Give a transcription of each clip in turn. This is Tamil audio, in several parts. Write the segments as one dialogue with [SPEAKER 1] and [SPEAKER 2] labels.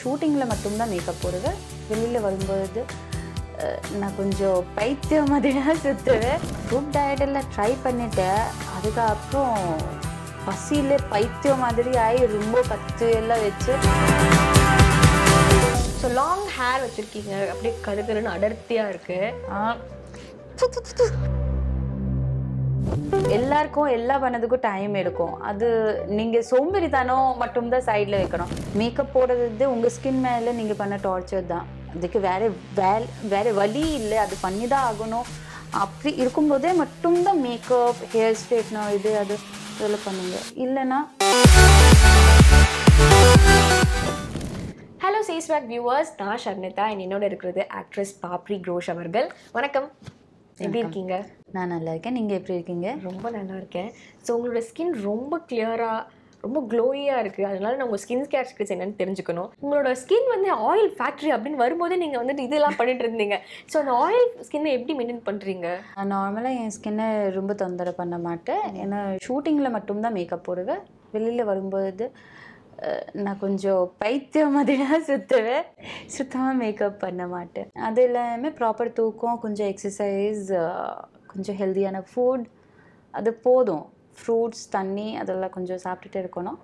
[SPEAKER 1] ஷூட்டிங்கில் மட்டும்தான் மேக்கப் போடுவேன் வெளியில் வரும்பொழுது நான் கொஞ்சம் பைத்தியம் மாதிரியாக சுற்றுவேன் ஃபுட் டயட்டெல்லாம் ட்ரை பண்ணிட்டேன் அதுக்கப்புறம் பசியில் பைத்தியம் மாதிரி ஆகி ரொம்ப பத்து எல்லாம் வச்சு ஸோ லாங் ஹேர் வச்சுருக்கீங்க அப்படியே கருக்கருன்னு அடர்த்தியாக இருக்குது எல்லாருக்கும் எல்லா பண்ணதுக்கும் டைம் எடுக்கும் அது நீங்கள் சோம்பேறித்தனம் மட்டும்தான் சைடில் வைக்கணும் மேக்கப் போடுறது உங்கள் ஸ்கின் மேலே நீங்கள் பண்ண டார்ச்சர் தான் அதுக்கு வேறு வேல் வேறு வழி இல்லை அது பண்ணி தான் ஆகணும் அப்படி இருக்கும்போதே மட்டும்தான் மேக்கப் ஹேர் ஸ்ட்ரெயிட்னர் இது அது இதெல்லாம் பண்ணுங்க இல்லைன்னா
[SPEAKER 2] ஹலோ சீஸ் பேக் வியூவர்ஸ் நான் ஷர்மிதா என்னோட இருக்கிறது ஆக்ட்ரஸ் பாப்ரி க்ரோஷ் அவர்கள் வணக்கம் எப்படி இருக்கீங்க நான் நல்லா இருக்கேன் நீங்கள் எப்படி இருக்கீங்க ரொம்ப நல்லா இருக்கேன் ஸோ உங்களோட ஸ்கின் ரொம்ப கிளியராக ரொம்ப க்ளோயாக இருக்குது அதனால நான் உங்கள் ஸ்கின் கேரக்டர்ஸ் என்னென்னு தெரிஞ்சுக்கணும் உங்களோட ஸ்கின் வந்து ஆயில் ஃபேக்ட்ரி அப்படின்னு வரும்போதே நீங்கள் வந்துட்டு இதெல்லாம் பண்ணிட்டு இருந்தீங்க ஸோ அந்த ஆயில் ஸ்கின்னை எப்படி
[SPEAKER 1] மெயின்டைன் பண்ணுறீங்க நான் நார்மலாக என் ஸ்கின்னை ரொம்ப தொந்தரவு பண்ண மாட்டேன் ஏன்னா ஷூட்டிங்கில் மட்டும்தான் மேக்கப் போடுவேன் வெளியில் வரும்போது நான் கொஞ்சம் பைத்தியம் தான் சுற்றுவேன் சுத்தமாக மேக்கப் பண்ண மாட்டேன் அது எல்லாமே ப்ராப்பர் தூக்கம் கொஞ்சம் எக்ஸசைஸ் கொஞ்சம் ஹெல்த்தியான ஃபுட் அது போதும் ஃப்ரூட்ஸ் தண்ணி அதெல்லாம் கொஞ்சம் சாப்பிட்டுட்டு இருக்கணும்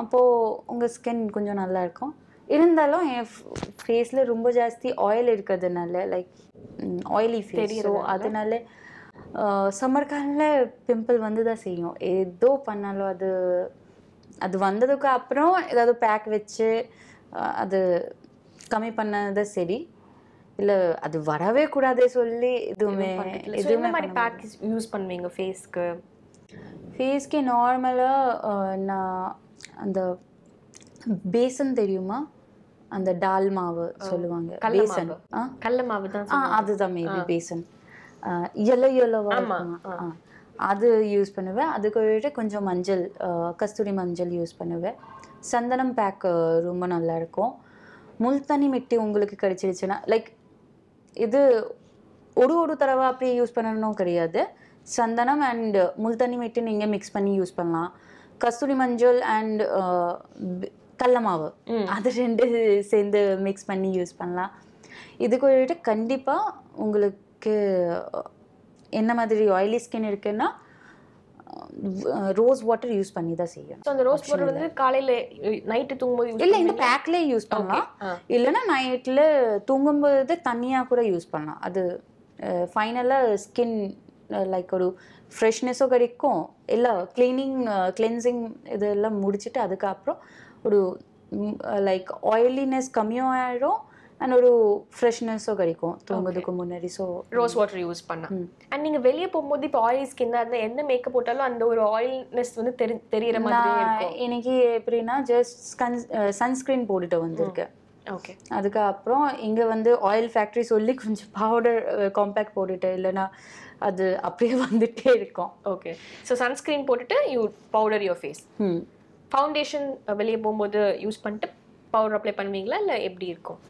[SPEAKER 1] அப்போது உங்கள் ஸ்கின் கொஞ்சம் நல்லா இருக்கும் இருந்தாலும் என் ஃபேஸில் ரொம்ப ஜாஸ்தி ஆயில் இருக்கிறதுனால லைக் ஆயிலி ஃபேஸ் ஸோ அதனால சம்மர் காலில் பிம்பிள் வந்து தான் செய்யும் ஏதோ பண்ணாலும் அது அது வந்ததுக்கு அப்புறம் ஏதாவது பேக் வச்சு அது கம்மி பண்ணது சரி இல்ல அது வரவே கூடாதே சொல்லி எதுவுமே எதுவுமே மாதிரி
[SPEAKER 2] பேக் யூஸ் பண்ணுவீங்க ஃபேஸ்க்கு
[SPEAKER 1] ஃபேஸ்க்கு நார்மலா நான் அந்த பேசன் தெரியுமா அந்த டால் மாவு சொல்லுவாங்க பேசன் கல்ல மாவு தான் அதுதான் மேபி பேசன் எல்லோ எல்லோவா அது யூஸ் பண்ணுவேன் அதுக்கு கொஞ்சம் மஞ்சள் கஸ்தூரி மஞ்சள் யூஸ் பண்ணுவேன் சந்தனம் பேக் ரொம்ப நல்லா இருக்கும் முல்தனி மிட்டி உங்களுக்கு கிடைச்சிருச்சுன்னா லைக் இது ஒரு ஒரு தடவை அப்படியே யூஸ் பண்ணணும் கிடையாது சந்தனம் அண்ட் தண்ணி மெட்டு நீங்கள் மிக்ஸ் பண்ணி யூஸ் பண்ணலாம் கஸ்தூரி மஞ்சள் அண்ட் கடல மாவு அது ரெண்டு சேர்ந்து மிக்ஸ் பண்ணி யூஸ் பண்ணலாம் இது கூட கண்டிப்பாக உங்களுக்கு என்ன மாதிரி ஆயிலி ஸ்கின் இருக்குன்னா ரோஸ் வாட்டர் யூஸ் பண்ணி தான் செய்யும் ஸோ அந்த ரோஸ் வாட்டர் வந்து
[SPEAKER 2] காலையில் நைட்டு தூங்கும்போது
[SPEAKER 1] இல்லை இந்த பேக்லேயே யூஸ் பண்ணலாம் இல்லைன்னா நைட்டில் தூங்கும்போது தனியாக கூட யூஸ் பண்ணலாம் அது ஃபைனலாக ஸ்கின் லைக் ஒரு ஃப்ரெஷ்னஸும் கிடைக்கும் இல்லை க்ளீனிங் கிளென்சிங் இதெல்லாம் முடிச்சுட்டு அதுக்கப்புறம் ஒரு லைக் ஆயிலினஸ் கம்மியும் ஆயிடும் அண்ட் ஒரு ஃப்ரெஷ்னஸோ கிடைக்கும் தூங்குறதுக்கு முன்னாடி ஸோ ரோஸ் வாட்டர் யூஸ் பண்ணலாம்
[SPEAKER 2] அண்ட் நீங்கள் வெளியே போகும்போது இப்போ ஆயில் ஸ்கின்னாக இருந்தால் எந்த மேக்கப் போட்டாலும் அந்த ஒரு ஆயில்னஸ்
[SPEAKER 1] வந்து தெரி தெரியற மாதிரி எனக்கு எப்படின்னா ஜஸ்ட் சன் சன்ஸ்க்ரீன் போட்டுட்டு வந்திருக்கேன் ஓகே அதுக்கப்புறம் இங்கே வந்து ஆயில் ஃபேக்ட்ரி சொல்லி கொஞ்சம் பவுடர் காம்பேக்ட் போட்டுட்டு இல்லைன்னா அது அப்படியே வந்துட்டே இருக்கும் ஓகே ஸோ சன்ஸ்க்ரீன் போட்டுட்டு you
[SPEAKER 2] powder your face foundation வெளியே போகும்போது யூஸ் பண்ணிட்டு பவுடர் அப்ளை பண்ணுவீங்களா இல்லை எப்படி இருக்கும்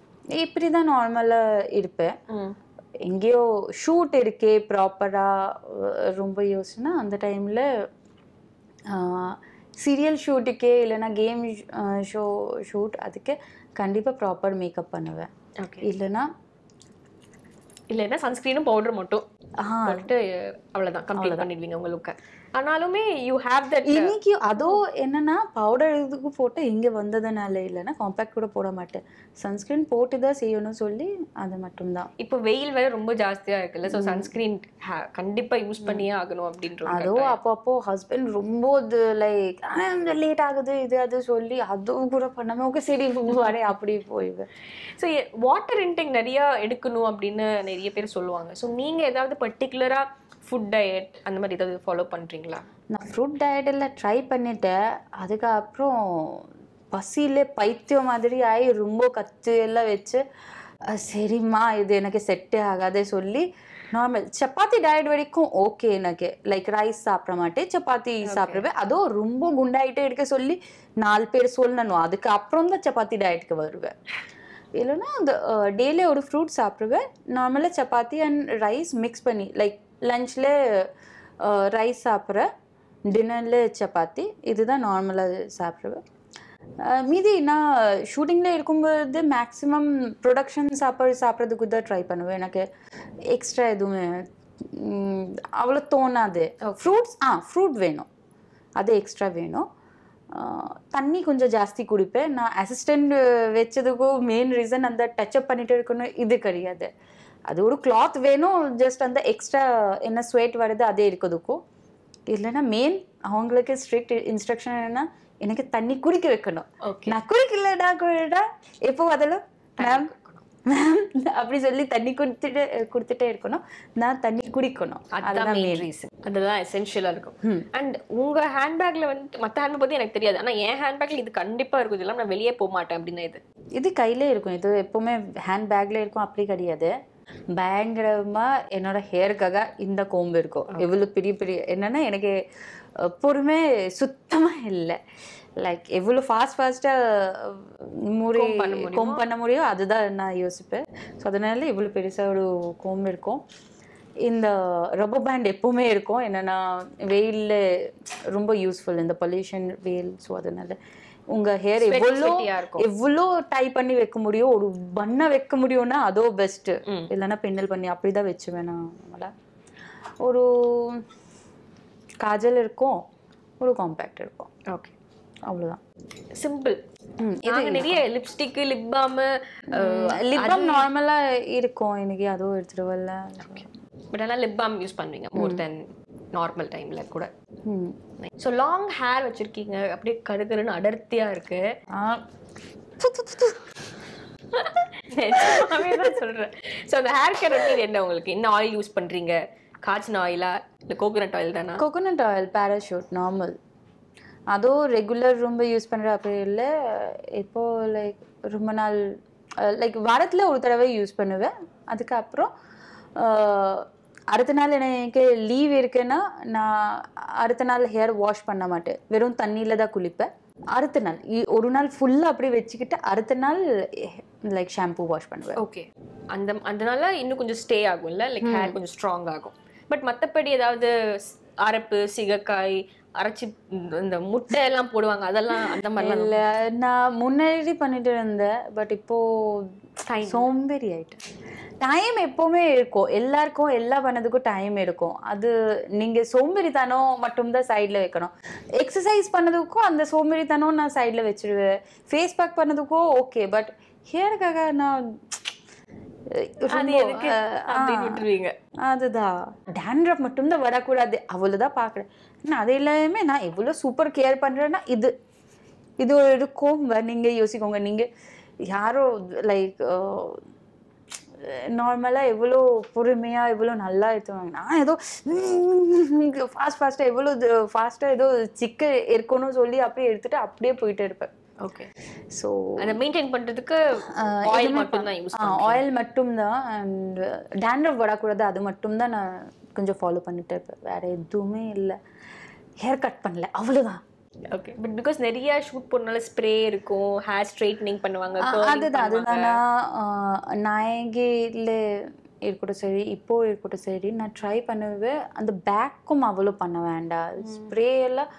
[SPEAKER 1] இப்படி தான் நார்மலாக இருப்பேன் எங்கேயோ ஷூட் இருக்கே ப்ராப்பராக ரொம்ப யோசிச்சுன்னா அந்த டைமில் சீரியல் ஷூட்டுக்கே இல்லைனா கேம் ஷோ ஷூட் அதுக்கு கண்டிப்பாக ப்ராப்பர் மேக்கப் பண்ணுவேன் ஓகே இல்லைனா
[SPEAKER 2] இல்லைன்னா சன்ஸ்க்ரீனும் பவுடர் மட்டும் ஆ அவ்வளோதான் கம்ப்ளீட் பண்ணிடுவீங்க உங்களுக்கு ஆனாலுமே யூ ஹேவ் தட் இன்னைக்கு
[SPEAKER 1] அதோ என்னன்னா பவுடர் இதுக்கு போட்டு இங்கே வந்ததுனால இல்லைன்னா காம்பேக்ட் கூட போட மாட்டேன் சன்ஸ்கிரீன் போட்டு தான் செய்யணும்னு சொல்லி அது மட்டும்தான்
[SPEAKER 2] இப்போ வெயில் வேற ரொம்ப ஜாஸ்தியாக இருக்குல்ல ஸோ சன்ஸ்கிரீன் கண்டிப்பாக யூஸ் பண்ணியே ஆகணும் அப்படின்ற அதோ
[SPEAKER 1] அப்பப்போ ஹஸ்பண்ட் ரொம்ப இது லைக் லேட் ஆகுது இது அது சொல்லி அதுவும் கூட பண்ணாமல் ஓகே சரி வரே அப்படி போயிடுவேன்
[SPEAKER 2] ஸோ வாட்டர் இன்டேக் நிறையா எடுக்கணும் அப்படின்னு நிறைய பேர் சொல்லுவாங்க ஸோ நீங்கள் ஏதாவது பர்டிகுலராக ஃபுட் டயட் அந்த மாதிரி ஏதாவது ஃபாலோ பண்ணுறீங்களா
[SPEAKER 1] நான் ஃப்ரூட் டயட்டில் ட்ரை பண்ணிவிட்டேன் அதுக்கப்புறம் பசியிலே பைத்தியம் மாதிரி ஆகி ரொம்ப கத்து எல்லாம் வச்சு சரிம்மா இது எனக்கு செட்டே ஆகாதே சொல்லி நார்மல் சப்பாத்தி டயட் வரைக்கும் ஓகே எனக்கு லைக் ரைஸ் சாப்பிட மாட்டேன் சப்பாத்தி சாப்பிடுவேன் அதுவும் ரொம்ப குண்டாயிட்டே எடுக்க சொல்லி நாலு பேர் சொல்லணும் அதுக்கு அப்புறம் தான் சப்பாத்தி டயட்டுக்கு வருவேன் இல்லைன்னா அந்த டெய்லி ஒரு ஃப்ரூட் சாப்பிடுவேன் நார்மலாக சப்பாத்தி அண்ட் ரைஸ் மிக்ஸ் பண்ணி லைக் லஞ்சில் ரைஸ் சாப்பிட்ற டின்னரில் சப்பாத்தி இதுதான் நார்மலாக சாப்பிடுவேன் மீதி நான் ஷூட்டிங்கில் இருக்கும்போது மேக்ஸிமம் ப்ரொடக்ஷன் சாப்பாடு சாப்பிட்றதுக்கு தான் ட்ரை பண்ணுவேன் எனக்கு எக்ஸ்ட்ரா எதுவுமே அவ்வளோ தோணாது ஃப்ரூட்ஸ் ஆ ஃப்ரூட் வேணும் அது எக்ஸ்ட்ரா வேணும் தண்ணி கொஞ்சம் ஜாஸ்தி குடிப்பேன் நான் அசிஸ்டண்ட் வச்சதுக்கும் மெயின் ரீசன் அந்த டச்சப் பண்ணிட்டு இருக்கணும் இது கிடையாது அது ஒரு கிளாத் வேணும் ஜஸ்ட் அந்த எக்ஸ்ட்ரா என்ன ஸ்வேட் வருது அதே இருக்குதுக்கும் இல்லைன்னா மெயின் அவங்களுக்கு ஸ்ட்ரிக்ட் இன்ஸ்ட்ரக்ஷன் என்னன்னா எனக்கு தண்ணி குடிக்க வைக்கணும் நான் குடிக்கலடா குடிடா எப்போ அதெல்லாம் மேம் மேம் அப்படி சொல்லி தண்ணி குடித்துட்டு குடுத்துட்டே இருக்கணும் நான் தண்ணி குடிக்கணும் அதுதான் மெயின் ரீசன் அதுதான் எசென்ஷியலாக இருக்கும் அண்ட் உங்க ஹேண்ட்பேக்ல
[SPEAKER 2] வந்து மத்த ஹேண்ட்பேக் பற்றி எனக்கு தெரியாது ஆனா என் ஹேண்ட்பேக்ல இது கண்டிப்பா இருக்கும் இதெல்லாம் நான் வெளியே போக மாட்டேன் அப்படின்னா இது
[SPEAKER 1] இது கையிலே இருக்கும் இது எப்பவுமே ஹேண்ட்பேக்கில் இருக்கும் அப்படி கிடையாது பயங்கரமா என்னோட ஹேருக்காக இந்த கோம்பு இருக்கும் எவ்வளவு பெரிய பெரிய என்னன்னா எனக்கு பொறுமே சுத்தமா இல்லை லைக் எவ்வளோ ஃபாஸ்ட் ஃபாஸ்ட்டாக முறை கோம் பண்ண முடியும் அதுதான் நான் யோசிப்பேன் ஸோ அதனால இவ்வளோ பெருசாக ஒரு கோம்பு இருக்கும் இந்த ரப்பர் பேண்ட் எப்போவுமே இருக்கும் என்னென்னா வெயிலில் ரொம்ப யூஸ்ஃபுல் இந்த பொல்யூஷன் வெயில் ஸோ அதனால உங்க ஹேர் எவ்வளோ எவ்வளோ டை பண்ணி வைக்க முடியும் ஒரு பண்ண வைக்க முடியும்னா அதோ பெஸ்ட் இல்லைன்னா பின்னல் பண்ணி அப்படிதான் வச்சுவேன் நான் ஒரு காஜல் இருக்கும் ஒரு காம்பேக்ட் இருக்கும் ஓகே அவ்வளோதான் சிம்பிள் நிறைய lipstick lip
[SPEAKER 2] balm lip balm நார்மலா
[SPEAKER 1] இருக்கும் இன்னைக்கு அதுவும் எடுத்துட்டு வரல
[SPEAKER 2] பட் ஆனால் லிப் பாம் யூஸ் பண்ணுவீங்க மோர் தென் நார்மல் டைம்ல கூட ஸோ லாங் ஹேர் வச்சுருக்கீங்க அப்படியே கடுக்கருன்னு அடர்த்தியாக இருக்குது சொல்கிறேன் ஸோ அந்த ஹேர் என்ன உங்களுக்கு ஆயில் யூஸ் பண்ணுறீங்க ஆயில்
[SPEAKER 1] ஆயில் பேராஷூட் நார்மல் அதுவும் ரெகுலர் ரொம்ப யூஸ் பண்ணுற அப்படி இல்லை இப்போது லைக் ரொம்ப நாள் லைக் வாரத்தில் ஒரு தடவை யூஸ் பண்ணுவேன் அதுக்கப்புறம் அடுத்த நாள் எனக்கு லீவ் இருக்குன்னா நான் அடுத்த நாள் ஹேர் வாஷ் பண்ண மாட்டேன் வெறும் தண்ணியில் தான் குளிப்பேன் அடுத்த நாள் ஒரு நாள் ஃபுல்லாக அப்படியே வச்சுக்கிட்டு அடுத்த நாள் லைக் ஷாம்பு வாஷ் பண்ணுவேன் ஓகே
[SPEAKER 2] அந்த அதனால இன்னும் கொஞ்சம் ஸ்டே ஆகும்ல லைக் ஹேர் கொஞ்சம் ஸ்ட்ராங் ஆகும் பட் மற்றபடி ஏதாவது அரப்பு சிகக்காய் அரைச்சி இந்த முட்டை எல்லாம் போடுவாங்க அதெல்லாம் அந்த மாதிரி இல்லை
[SPEAKER 1] நான் முன்னாடி பண்ணிட்டு இருந்தேன் பட் இப்போ சோம்பேறி ஆயிட்டேன் டைம் எப்போவுமே இருக்கும் எல்லாருக்கும் எல்லா பண்ணதுக்கும் டைம் இருக்கும் அது நீங்கள் சோம்பேறித்தனம் மட்டும்தான் சைடில் வைக்கணும் எக்ஸசைஸ் பண்ணதுக்கும் அந்த சோம்பேறித்தனம் நான் சைடில் வச்சிருவேன் ஃபேஸ் பேக் பண்ணதுக்கும் ஓகே பட் ஹேருக்காக நான் அதுதான் டேண்ட்ரப் மட்டும்தான் வரக்கூடாது அவ்வளோதான் பார்க்குறேன் நான் அது எல்லாமே நான் எவ்வளோ சூப்பர் கேர் பண்ணுறேன்னா இது இது ஒரு இருக்கும் நீங்கள் யோசிக்கோங்க நீங்கள் யாரோ லைக் நார்மலாக எவ்வளோ பொறுமையாக எவ்வளோ நல்லா எடுத்துவாங்க நான் ஏதோ ஃபாஸ்ட் ஃபாஸ்ட்டாக எவ்வளோ ஃபாஸ்ட்டாக ஏதோ சிக்க இருக்கணும்னு சொல்லி அப்படியே எடுத்துகிட்டு அப்படியே போயிட்டு இருப்பேன் ஓகே ஸோ அதை
[SPEAKER 2] மெயின்டைன் பண்ணுறதுக்கு
[SPEAKER 1] ஆயில் மட்டும்தான் யூஸ் ஆயில் மட்டும்தான் அண்ட் டேண்ட்ரஃப் வரக்கூடாது அது மட்டும் தான் நான் கொஞ்சம் ஃபாலோ பண்ணிட்டு இருப்பேன் வேறு எதுவுமே இல்லை ஹேர் கட் பண்ணல அவ்வளோதான் ஓகே
[SPEAKER 2] பட் பிகாஸ் நிறைய ஷூட் பண்ணனால ஸ்ப்ரே இருக்கும் ஹேர் ஸ்ட்ரைட்னிங் பண்ணுவாங்க அதுதான் அதுதான்
[SPEAKER 1] நான் நாயகிலே இருக்கட்டும் சரி இப்போ இருக்கட்டும் சரி நான் ட்ரை பண்ணுவேன் அந்த பேக்கும் அவ்வளோ பண்ண வேண்டாம் ஸ்ப்ரே எல்லாம்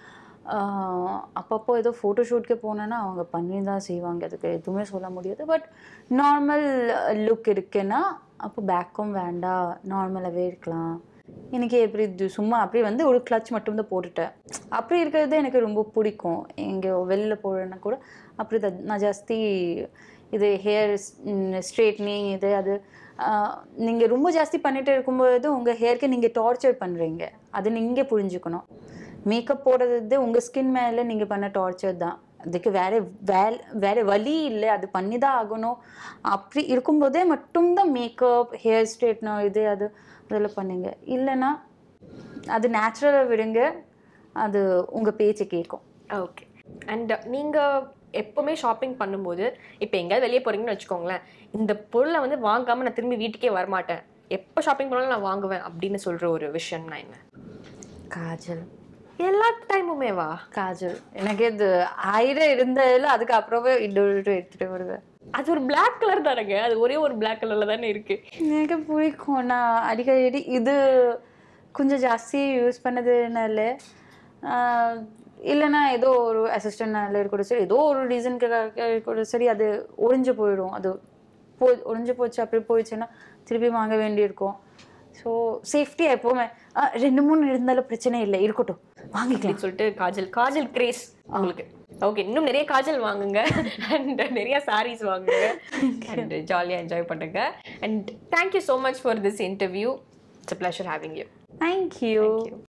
[SPEAKER 1] அப்பப்போ ஏதோ ஃபோட்டோ ஷூட்க்கு போனேன்னா அவங்க பண்ணி தான் செய்வாங்க அதுக்கு எதுவுமே சொல்ல முடியாது பட் நார்மல் லுக் இருக்குன்னா அப்போ பேக்கும் வேண்டாம் நார்மலாகவே இருக்கலாம் எனக்கு எப்படி இது சும்மா அப்படியே வந்து ஒரு கிளச் மட்டும் தான் போட்டுட்டேன் அப்படி இருக்கிறது எனக்கு ரொம்ப பிடிக்கும் எங்கே வெளியில் போகிறேன்னா கூட அப்படி தான் நான் ஜாஸ்தி இது ஹேர் ஸ்ட்ரெயிட்னிங் இது அது நீங்கள் ரொம்ப ஜாஸ்தி பண்ணிகிட்டே இருக்கும்போது உங்கள் ஹேருக்கு நீங்கள் டார்ச்சர் பண்ணுறீங்க அது நீங்கள் புரிஞ்சுக்கணும் மேக்கப் போடுறது உங்கள் ஸ்கின் மேலே நீங்கள் பண்ண டார்ச்சர் தான் அதுக்கு வேறு வேல் வேறு வழி இல்லை அது பண்ணி தான் ஆகணும் அப்படி இருக்கும்போதே மட்டும்தான் மேக்கப் ஹேர் ஸ்ட்ரெயிட்னர் இது அது இதில் பண்ணுங்கள் இல்லைன்னா அது நேச்சுரலாக விடுங்க அது உங்கள் பேச்சை கேட்கும் ஓகே
[SPEAKER 2] அண்ட் நீங்கள் எப்போவுமே ஷாப்பிங் பண்ணும்போது இப்போ எங்கேயாவது வெளியே போகிறீங்கன்னு வச்சுக்கோங்களேன் இந்த பொருளை வந்து வாங்காமல் நான் திரும்பி வீட்டுக்கே வரமாட்டேன் எப்போ ஷாப்பிங் பண்ணாலும் நான் வாங்குவேன் அப்படின்னு சொல்கிற ஒரு விஷயம்னா என்ன காஜல்
[SPEAKER 1] எல்லா டைமுமே வா காஜல் எனக்கு இது ஆயிரம் இருந்தாலும் அதுக்கப்புறமே இன்னொரு எடுத்துகிட்டு வருவேன் அது
[SPEAKER 2] ஒரு பிளாக் கலர் தானேங்க அது ஒரே ஒரு பிளாக் கலரில் தானே இருக்கு
[SPEAKER 1] எனக்கு பிடிக்கும் நான் அடிக்கடி இது கொஞ்சம் ஜாஸ்தி யூஸ் பண்ணதுனால இல்லைன்னா ஏதோ ஒரு அசிஸ்டன்ட் இருக்கக்கூட சரி ஏதோ ஒரு ரீசனுக்காக இருக்கக்கூட சரி அது ஒழிஞ்சு போயிடும் அது போ ஒழிஞ்சு போச்சு அப்படி போயிடுச்சுன்னா திருப்பி வாங்க வேண்டியிருக்கும் ஸோ சேஃப்டியாக எப்போவுமே ரெண்டு மூணு இருந்தாலும் பிரச்சனை இல்லை இருக்கட்டும் வாங்கிக்கலாம் சொல்லிட்டு காஜல் காஜல் கிரேஸ் அவங்களுக்கு
[SPEAKER 2] ஓகே இன்னும் நிறைய காஜல் வாங்குங்க அண்ட் நிறைய சாரீஸ் வாங்குங்க அண்ட் ஜாலியாக என்ஜாய் பண்ணுங்க and thank you so much for this interview it's
[SPEAKER 1] a pleasure having you thank you